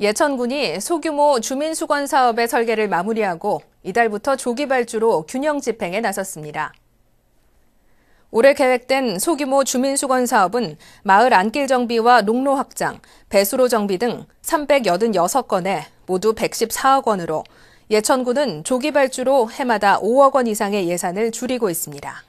예천군이 소규모 주민수건 사업의 설계를 마무리하고 이달부터 조기 발주로 균형 집행에 나섰습니다. 올해 계획된 소규모 주민수건 사업은 마을 안길 정비와 농로 확장, 배수로 정비 등 386건에 모두 114억 원으로 예천군은 조기 발주로 해마다 5억 원 이상의 예산을 줄이고 있습니다.